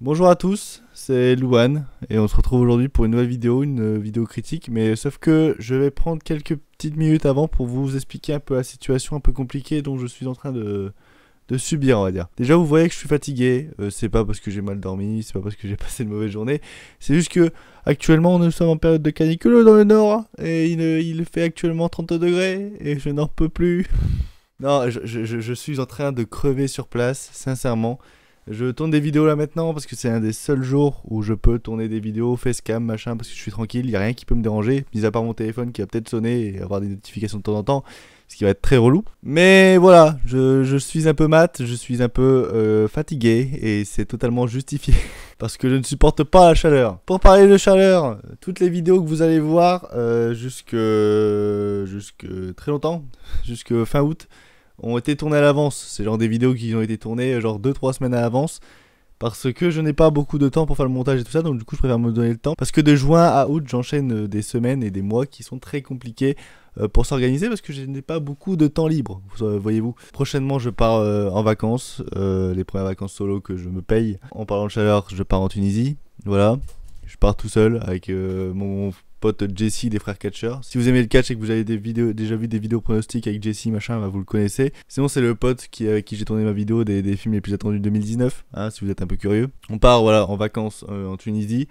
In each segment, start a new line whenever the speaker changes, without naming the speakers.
Bonjour à tous, c'est Louane et on se retrouve aujourd'hui pour une nouvelle vidéo, une euh, vidéo critique, mais sauf que je vais prendre quelques petites minutes avant pour vous expliquer un peu la situation un peu compliquée dont je suis en train de, subir, on va dire. Déjà, vous voyez que je suis fatigué, euh, c'est pas parce que j'ai mal dormi, c'est pas parce que j'ai passé une mauvaise journée, c'est juste que actuellement nous sommes en période de canicule dans le nord et il, euh, fait actuellement 30 degrés et je n'en peux plus. non, je suis en train de crever sur place, sincèrement. Je tourne des vidéos là maintenant parce que c'est un des seuls jours où je peux tourner des vidéos, facecam, machin, parce que je suis tranquille, il n'y a rien qui peut me déranger, mis à part mon téléphone qui va peut-être sonner et avoir des notifications de temps en temps, ce qui va être très relou. Mais voilà, je, suis un peu mat, je suis un peu euh, fatigué et c'est totalement justifié parce que je ne supporte pas la chaleur. Pour parler de chaleur, toutes les vidéos que vous allez voir euh, jusque, jusque très longtemps, jusque fin août, ont été tournés à l'avance. C'est genre des vidéos qui ont été tournées euh, genre 2-3 semaines à l'avance. Parce que je n'ai pas beaucoup de temps pour faire le montage et tout ça, donc du coup je préfère me donner le temps. Parce que de juin à août, j'enchaîne euh, des semaines et des mois qui sont très compliqués euh, pour s'organiser parce que je n'ai pas beaucoup de temps libre, voyez-vous. Prochainement, je pars en vacances, les premières vacances solo que je me paye. En parlant de chaleur, je pars en Tunisie, voilà. Je pars tout seul avec mon pote Jesse des frères Catcher. Si vous aimez le catch et que vous avez des vidéos, déjà vu des vidéos pronostiques avec Jesse, machin, bah, vous le connaissez. Sinon, c'est le pote avec qui j'ai tourné ma vidéo des, films les plus attendus de 2019, hein, si vous êtes un peu curieux. On part voilà en vacances euh, en Tunisie.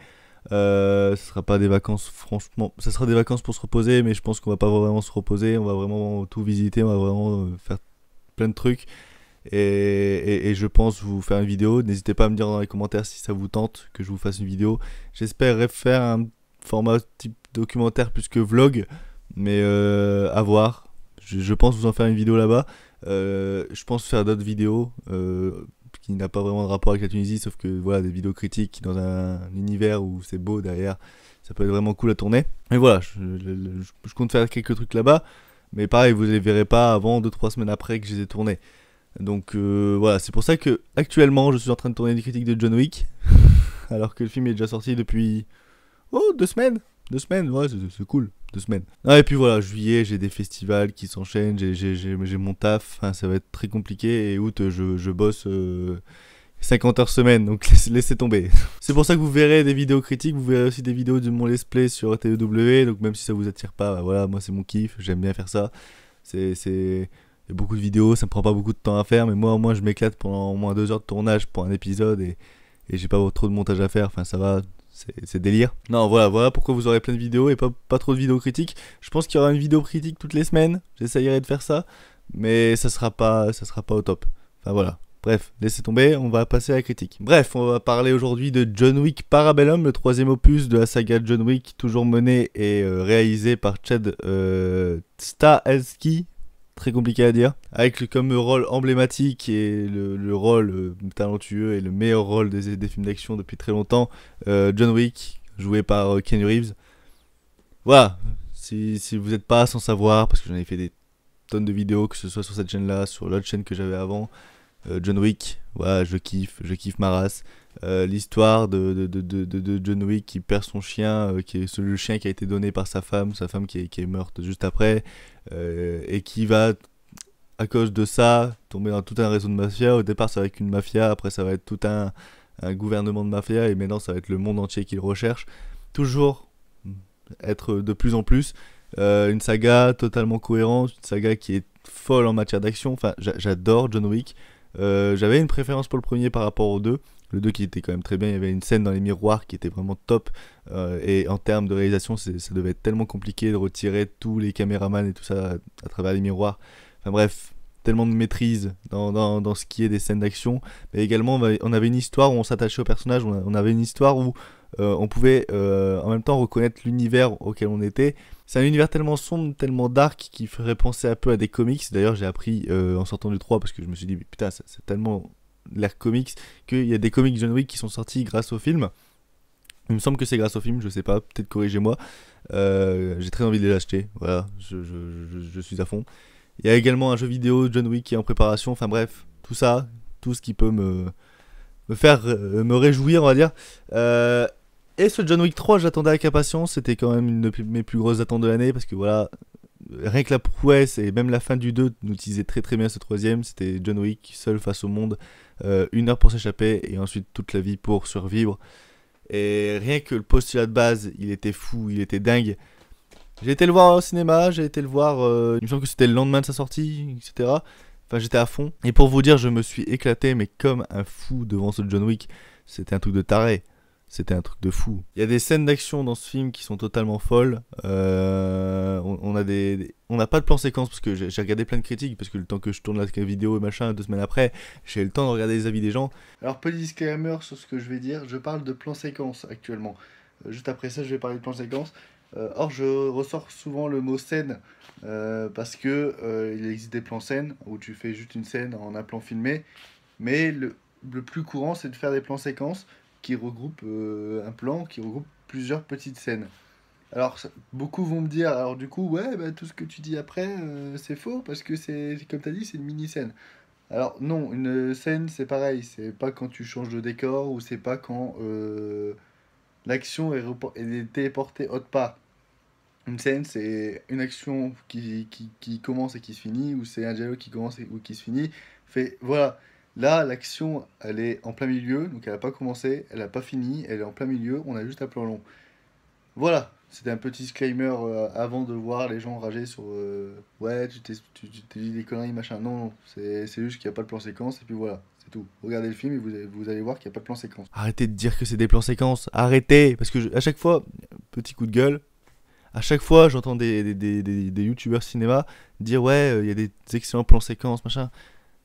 Euh, ce sera pas des vacances, franchement, ce sera des vacances pour se reposer, mais je pense qu'on va pas vraiment se reposer, on va vraiment tout visiter, on va vraiment euh, faire plein de trucs. Et, je pense vous faire une vidéo. N'hésitez pas à me dire dans les commentaires si ça vous tente que je vous fasse une vidéo. J'espère faire un petit format type documentaire plus que vlog, mais euh, à voir. Je, pense vous en faire une vidéo là-bas. Euh, je pense faire d'autres vidéos euh, qui n'a pas vraiment de rapport avec la Tunisie, sauf que voilà, des vidéos critiques dans un, univers où c'est beau derrière, ça peut être vraiment cool à tourner. Mais voilà, je, compte faire quelques trucs là-bas, mais pareil, vous les verrez pas avant 2-3 semaines après que je les ai tournés. Donc voilà, c'est pour ça que actuellement je suis en train de tourner des critiques de John Wick, alors que le film est déjà sorti depuis Oh, deux semaines Deux semaines, ouais, c'est cool. Deux semaines. Ah, et puis voilà, juillet, j'ai des festivals qui s'enchaînent, j'ai mon taf, ça va être très compliqué. Et août, je, je bosse. 50 euh, heures semaine, donc laissez, tomber. C'est pour ça que vous verrez des vidéos critiques, vous verrez aussi des vidéos de mon let's play sur TEW, e, donc même si ça vous attire pas, bah voilà, moi c'est mon kiff, j'aime bien faire ça. C'est beaucoup de vidéos, ça me prend pas beaucoup de temps à faire, mais moi au moins, je m'éclate pendant au moins deux heures de tournage pour un épisode et, et j'ai pas trop de montage à faire, enfin ça va, c'est délire. Non, voilà, voilà pourquoi vous aurez plein de vidéos et pas, trop de vidéos critiques. Je pense qu'il y aura une vidéo critique toutes les semaines. J'essayerai de faire ça, mais ça sera pas, ça sera pas au top. Enfin voilà. Bref, laissez tomber, on va passer à la critique. Bref, on va parler aujourd'hui de John Wick Parabellum, le troisième opus de la saga John Wick, toujours mené et euh, réalisé par Chad euh, Stahelski, très compliqué à dire. Avec comme rôle emblématique et le, rôle euh, talentueux et le meilleur rôle des, films d'action depuis très longtemps, euh, John Wick, joué par euh, Reeves. Voilà, si, si vous n'êtes pas sans savoir, parce que j'en ai fait des tonnes de vidéos, que ce soit sur cette chaîne-là, sur l'autre chaîne que j'avais avant, euh, John Wick, je kiffe, je kiffe ma race. Euh, l'histoire de, de, de, de, John Wick qui perd son chien, euh, qui est le chien qui a été donné par sa femme, sa femme qui est, qui est morte juste après, et qui va à cause de ça, tomber dans tout un réseau de mafia. Au départ, ça va être une mafia, après, ça va être tout un, un gouvernement de mafia, et maintenant, ça va être le monde entier qui le recherche. Toujours être de plus en plus. une saga totalement cohérente, une saga qui est folle en matière d'action. Enfin, j'adore John Wick. Euh, j'avais une préférence pour le premier par rapport au 2. Le 2 qui était quand même très bien, il y avait une scène dans les miroirs qui était vraiment top. Euh, et en termes de réalisation, ça devait être tellement compliqué de retirer tous les caméramans et tout ça à, travers les miroirs. Enfin bref, tellement de maîtrise dans, dans, dans, ce qui est des scènes d'action. Mais également, on avait une histoire où on s'attachait au personnage, on, avait une histoire où euh, on pouvait euh, en même temps reconnaître l'univers auquel on était. C'est un univers tellement sombre, tellement dark qui ferait penser un peu à des comics. D'ailleurs, j'ai appris euh, en sortant du 3 parce que je me suis dit, putain, c'est tellement l'air comics qu'il y a des comics John Wick qui sont sortis grâce au film. Il me semble que c'est grâce au film, je sais pas, peut-être corrigez-moi. j'ai très envie de les acheter, voilà, je, suis à fond. Il y a également un jeu vidéo John Wick qui est en préparation, enfin bref, tout ça, tout ce qui peut me, faire me réjouir, on va dire. Et ce John Wick 3, j'attendais avec impatience. C'était quand même une de mes plus grosses attentes de l'année parce que voilà, rien que la prouesse et même la fin du 2 nous disait très très bien ce troisième. C'était John Wick seul face au monde, euh, une heure pour s'échapper et ensuite toute la vie pour survivre. Et rien que le postulat de base, il était fou, il était dingue. J'ai été le voir au cinéma, j'ai été le voir, euh, il me semble que c'était le lendemain de sa sortie, etc. Enfin, j'étais à fond. Et pour vous dire, je me suis éclaté, mais comme un fou devant ce John Wick. C'était un truc de taré c'était un truc de fou. Il y a des scènes d'action dans ce film qui sont totalement folles. Euh, on, a des, on n'a pas de plan séquence parce que j'ai regardé plein de critiques parce que le temps que je tourne la vidéo et machin deux semaines après, j'ai le temps de regarder les avis des gens. Alors petit disclaimer sur ce que je vais dire, je parle de plan séquence actuellement. Euh, juste après ça, je vais parler de plan séquence. Euh, or, je ressors souvent le mot scène parce que il existe des plans scènes où tu fais juste une scène en un plan filmé, mais le, le plus courant c'est de faire des plans séquences qui regroupe euh, un plan, qui regroupe plusieurs petites scènes. Alors, beaucoup vont me dire, alors du coup, ouais, bah, tout ce que tu dis après, euh, c'est faux, parce que c'est, comme tu as dit, c'est une mini-scène. Alors, non, une scène, c'est pareil, c'est pas quand tu changes de décor, ou c'est pas quand euh, l'action est, est, téléportée autre part. Une scène, c'est une action qui, commence et qui se finit, ou c'est un dialogue qui commence et, ou qui se finit. Fait, voilà, Là, l'action, elle est en plein milieu, donc elle n'a pas commencé, elle n'a pas fini, elle est en plein milieu, on a juste un plan long. Voilà, c'était un petit disclaimer euh, avant de voir les gens rager sur euh, ouais, tu t'es dit des conneries, machin. Non, non c'est juste qu'il n'y a pas de plan séquence, et puis voilà, c'est tout. Regardez le film et vous, vous allez voir qu'il n'y a pas de plan séquence. Arrêtez de dire que c'est des plans séquences, arrêtez Parce que à chaque fois, petit coup de gueule, à chaque fois j'entends des, des, des, des youtubeurs cinéma dire ouais, euh, il y a des excellents plans séquences, machin.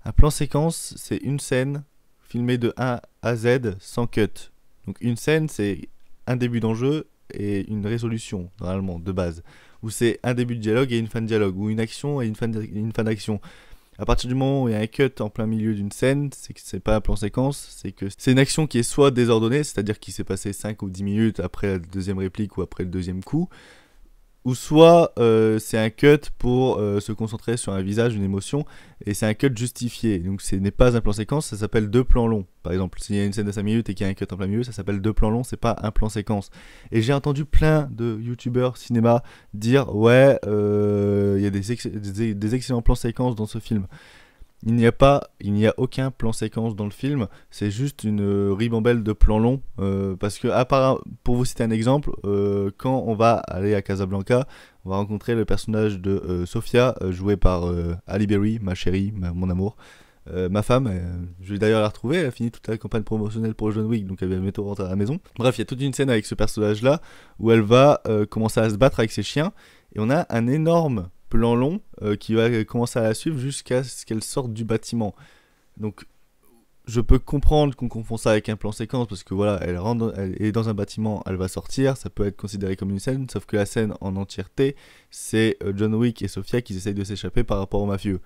Un plan séquence, c'est une scène filmée de A à Z sans cut. Donc une scène, c'est un début d'enjeu et une résolution, normalement, de base. Ou c'est un début de dialogue et une fin de dialogue, ou une action et une fin d'action. À partir du moment où il y a un cut en plein milieu d'une scène, c'est que c'est pas un plan séquence, c'est que c'est une action qui est soit désordonnée, c'est-à-dire qui s'est passée 5 ou 10 minutes après la deuxième réplique ou après le deuxième coup, ou soit euh, c'est un cut pour euh, se concentrer sur un visage, une émotion, et c'est un cut justifié. Donc ce n'est pas un plan séquence, ça s'appelle deux plans longs. Par exemple, s'il y a une scène de 5 minutes et qu'il y a un cut en plein milieu, ça s'appelle deux plans longs, c'est pas un plan séquence. Et j'ai entendu plein de youtubeurs cinéma dire Ouais, euh, il y a des, des excellents plans séquences dans ce film. Il n'y a pas, il n'y a aucun plan séquence dans le film. C'est juste une euh, ribambelle de plans longs. Euh, parce que, pour vous citer un exemple, euh, quand on va aller à Casablanca, on va rencontrer le personnage de Sophia, Sofia, joué par Ali Berry, ma chérie, mon amour. ma femme, je vais d'ailleurs la retrouver, elle a fini toute la campagne promotionnelle pour John Wick, donc elle mettre au rentrer à la maison. Bref, il y a toute une scène avec ce personnage-là où elle va commencer à se battre avec ses chiens, et on a un énorme plan long euh, qui va commencer à la suivre jusqu'à ce qu'elle sorte du bâtiment. Donc je peux comprendre qu'on confond ça avec un plan séquence parce que voilà, elle, est dans un bâtiment, elle va sortir, ça peut être considéré comme une scène, sauf que la scène en entièreté, c'est euh, John Wick et Sophia qui essayent de s'échapper par rapport au mafieux.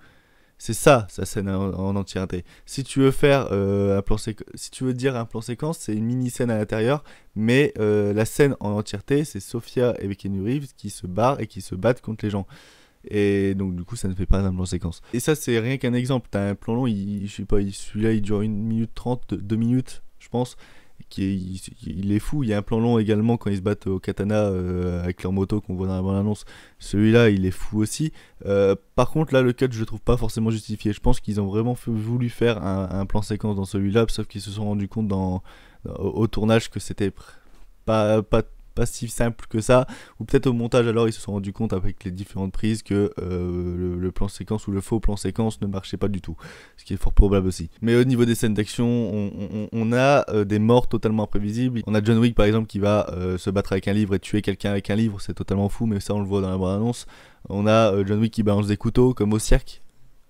C'est ça, sa scène en, entièreté. Si tu veux faire euh, un plan si tu veux dire un plan séquence, c'est une mini scène à l'intérieur, mais la scène en entièreté, c'est Sophia et Keanu Reeves qui se barrent et qui se battent contre les gens. Et donc, du coup, ça ne fait pas un plan séquence. Et ça, c'est rien qu'un exemple. T'as un plan long, je sais pas, celui-là, il dure 1 minute 30, 2 minutes, je pense. Qui il, est fou. Il y a un plan long également quand ils se battent au katana euh, avec leur moto qu'on voit dans la bande-annonce. Celui-là, il est fou aussi. Euh, par contre, là, le cut, je le trouve pas forcément justifié. Je pense qu'ils ont vraiment voulu faire un, plan séquence dans celui-là, sauf qu'ils se sont rendu compte dans, au, tournage que c'était pas, pas pas si simple que ça. Ou peut-être au montage, alors ils se sont rendus compte avec les différentes prises que euh, le, plan séquence ou le faux plan séquence ne marchait pas du tout. Ce qui est fort probable aussi. Mais au niveau des scènes d'action, on, a euh, des morts totalement imprévisibles. On a John Wick par exemple qui va euh, se battre avec un livre et tuer quelqu'un avec un livre. C'est totalement fou, mais ça on le voit dans la bande-annonce. On a John Wick qui balance des couteaux comme au cirque.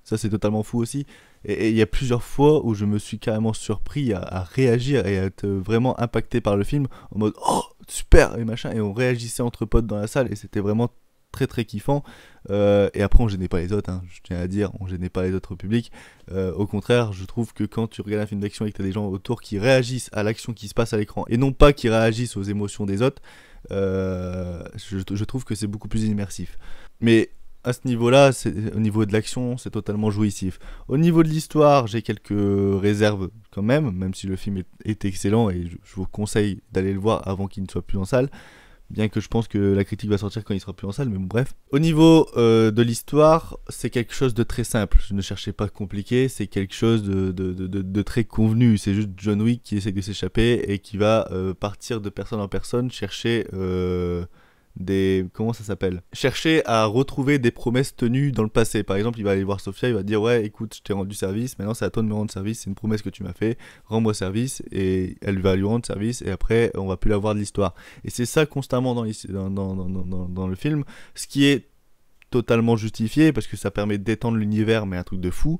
Ça c'est totalement fou aussi. Et il y a plusieurs fois où je me suis carrément surpris à, réagir et à être vraiment impacté par le film en mode Oh super et machin, et on réagissait entre potes dans la salle, et c'était vraiment très très kiffant. Euh, et après, on gênait pas les autres, hein, je tiens à dire, on gênait pas les autres publics. Euh, au contraire, je trouve que quand tu regardes un film d'action et que tu des gens autour qui réagissent à l'action qui se passe à l'écran, et non pas qui réagissent aux émotions des autres, euh, je, je, trouve que c'est beaucoup plus immersif. Mais à ce niveau-là, au niveau de l'action, c'est totalement jouissif. Au niveau de l'histoire, j'ai quelques réserves quand même, même si le film est, excellent et je, vous conseille d'aller le voir avant qu'il ne soit plus en salle. Bien que je pense que la critique va sortir quand il sera plus en salle, mais bref. Au niveau euh, de l'histoire, c'est quelque chose de très simple. Je ne cherchais pas compliqué, c'est quelque chose de, très convenu. C'est juste John Wick qui essaie de s'échapper et qui va euh, partir de personne en personne chercher euh, des comment ça s'appelle chercher à retrouver des promesses tenues dans le passé par exemple il va aller voir Sofia il va dire ouais écoute je t'ai rendu service maintenant c'est à toi de me rendre service c'est une promesse que tu m'as fait rends-moi service et elle va lui rendre service et après on va plus la voir de l'histoire et c'est ça constamment dans, dans le film ce qui est totalement justifié parce que ça permet d'étendre l'univers mais un truc de fou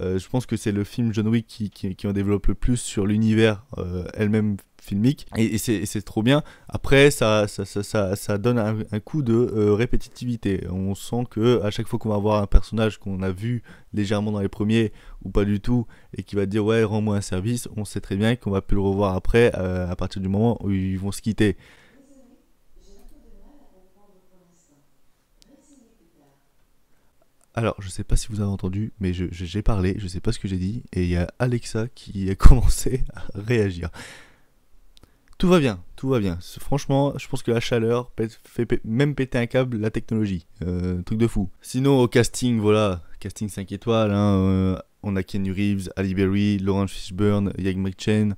euh, je pense que c'est le film John Wick qui, en développe le plus sur l'univers euh, elle-même filmique et, c'est trop bien. Après, ça, ça, donne un, coup de euh, répétitivité. On sent que à chaque fois qu'on va voir un personnage qu'on a vu légèrement dans les premiers ou pas du tout et qui va dire ouais rends-moi un service, on sait très bien qu'on va plus le revoir après à partir du moment où ils vont se quitter. Alors, je sais pas si vous avez entendu, mais j'ai parlé, je sais pas ce que j'ai dit, et il y a Alexa qui a commencé à réagir. Tout va bien, tout va bien. Franchement, je pense que la chaleur fait même péter un câble la technologie. Euh, truc de fou. Sinon, au casting, voilà, casting 5 étoiles, hein, euh, on a Kenny Reeves, Ali Berry, Laurent Fishburne, Yag McChain,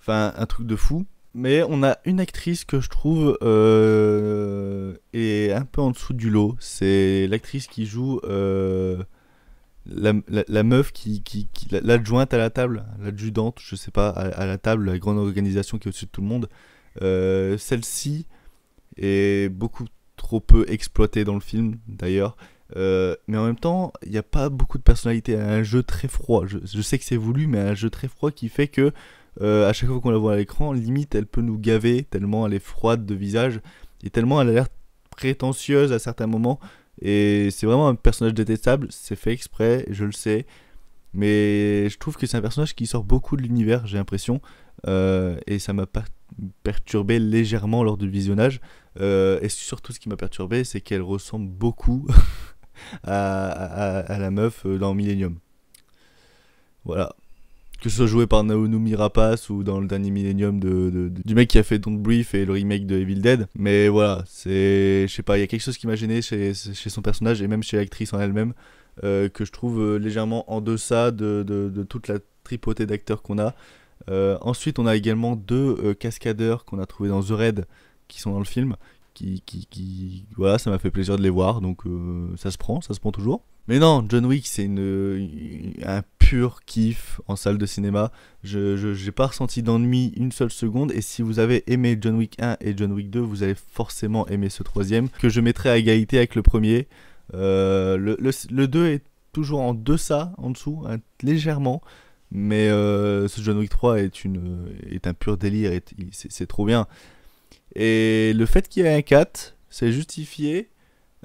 enfin, un truc de fou. Mais on a une actrice que je trouve euh, est un peu en dessous du lot. C'est l'actrice qui joue euh, la, meuf qui, qui, l'adjointe à la table, l'adjudante, je sais pas, à, la table, la grande organisation qui est au-dessus de tout le monde. Euh, celle-ci est beaucoup trop peu exploitée dans le film, d'ailleurs. mais en même temps, il n'y a pas beaucoup de personnalité. Un jeu très froid. je sais que c'est voulu, mais un jeu très froid qui fait que a euh, à chaque fois qu'on la voit à l'écran, limite elle peut nous gaver tellement elle est froide de visage et tellement elle a l'air prétentieuse à certains moments. Et c'est vraiment un personnage détestable, c'est fait exprès, je le sais. Mais je trouve que c'est un personnage qui sort beaucoup de l'univers, j'ai l'impression. Euh, et ça m'a perturbé légèrement lors du visionnage. Euh, et surtout, ce qui m'a perturbé, c'est qu'elle ressemble beaucoup à, à, la meuf dans Millennium. Voilà que ce soit joué par Naomi Rapace ou dans le dernier Millennium de, du mec qui a fait Don't Brief et le remake de Evil Dead. Mais voilà, c'est, je sais pas, il y a quelque chose qui m'a gêné chez, chez, son personnage et même chez l'actrice en elle-même, euh, que je trouve euh, légèrement en deçà de, de toute la tripotée d'acteurs qu'on a. Euh, ensuite, on a également deux cascadeurs qu'on a trouvé dans The Raid qui sont dans le film. Qui, qui, voilà, ça m'a fait plaisir de les voir, donc ça se prend, ça se prend toujours. Mais non, John Wick, c'est une, un pur kiff en salle de cinéma. Je n'ai pas ressenti d'ennui une seule seconde. Et si vous avez aimé John Wick 1 et John Wick 2, vous allez forcément aimer ce troisième, que je mettrai à égalité avec le premier. Euh, le, le, 2 est toujours en deçà, en dessous, hein, légèrement. Mais euh, ce John Wick 3 est, une, est un pur délire, et c'est trop bien. Et le fait qu'il y ait un 4, c'est justifié.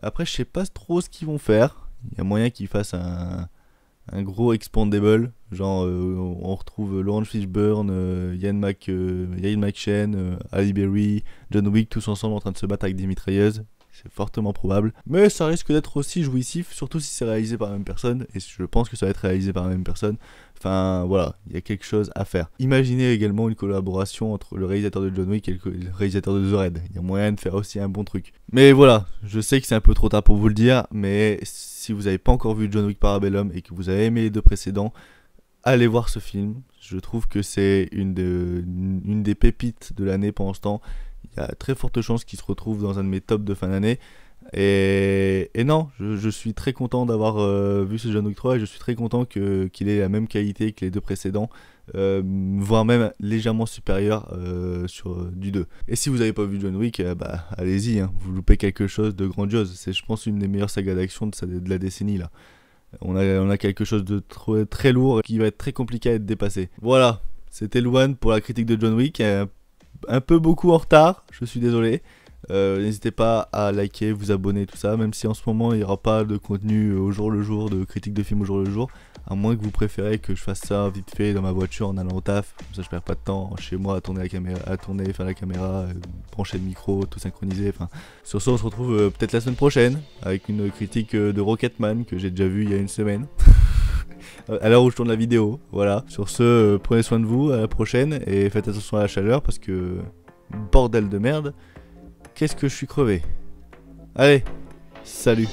Après, je sais pas trop ce qu'ils vont faire. Il y a moyen qu'ils fassent un, un gros expandable. Genre, euh, on retrouve Laurence Fishburne, Yann, euh, Mac, euh, Ali Berry, John Wick, tous ensemble en train de se battre avec des mitrailleuses. C'est fortement probable. Mais ça risque d'être aussi jouissif, surtout si c'est réalisé par la même personne. Et je pense que ça va être réalisé par la même personne. Enfin, voilà, il y a quelque chose à faire. Imaginez également une collaboration entre le réalisateur de John Wick et le réalisateur de The Red. Il y a moyen de faire aussi un bon truc. Mais voilà, je sais que c'est un peu trop tard pour vous le dire, mais si vous n'avez pas encore vu John Wick Parabellum et que vous avez aimé les deux précédents, allez voir ce film. Je trouve que c'est une, des pépites de l'année pendant ce temps. Il y a très forte chance qu'il se retrouve dans un de mes tops de fin d'année. Et, non, je, suis très content d'avoir euh, vu ce John Wick 3 et je suis très content qu'il ait la même qualité que les deux précédents, euh, voire même légèrement supérieur euh, sur du 2. Et si vous n'avez pas vu John Wick, eh bah, allez-y, hein. vous loupez quelque chose de grandiose. C'est, je pense, une des meilleures sagas d'action de, la décennie là. On a, quelque chose de très, lourd qui va être très compliqué à être dépassé. Voilà, c'était Luan pour la critique de John Wick. un peu beaucoup en retard, je suis désolé. Euh, n'hésitez pas à liker, vous abonner, tout ça, même si en ce moment il n'y aura pas de contenu euh, au jour le jour, de critique de films au jour le jour, à moins que vous préférez que je fasse ça vite fait dans ma voiture en allant au taf, comme ça je perds pas de temps chez moi à tourner la caméra, à tourner, faire la caméra, euh, brancher le micro, tout synchroniser, enfin. Sur ce on se retrouve peut-être la semaine prochaine avec une critique de Rocketman que j'ai déjà vu il y a une semaine. à l'heure où je tourne la vidéo, voilà. Sur ce, prenez soin de vous, à la prochaine, et faites attention à la chaleur parce que bordel de merde. Qu'est-ce que je suis crevé. Allez, salut.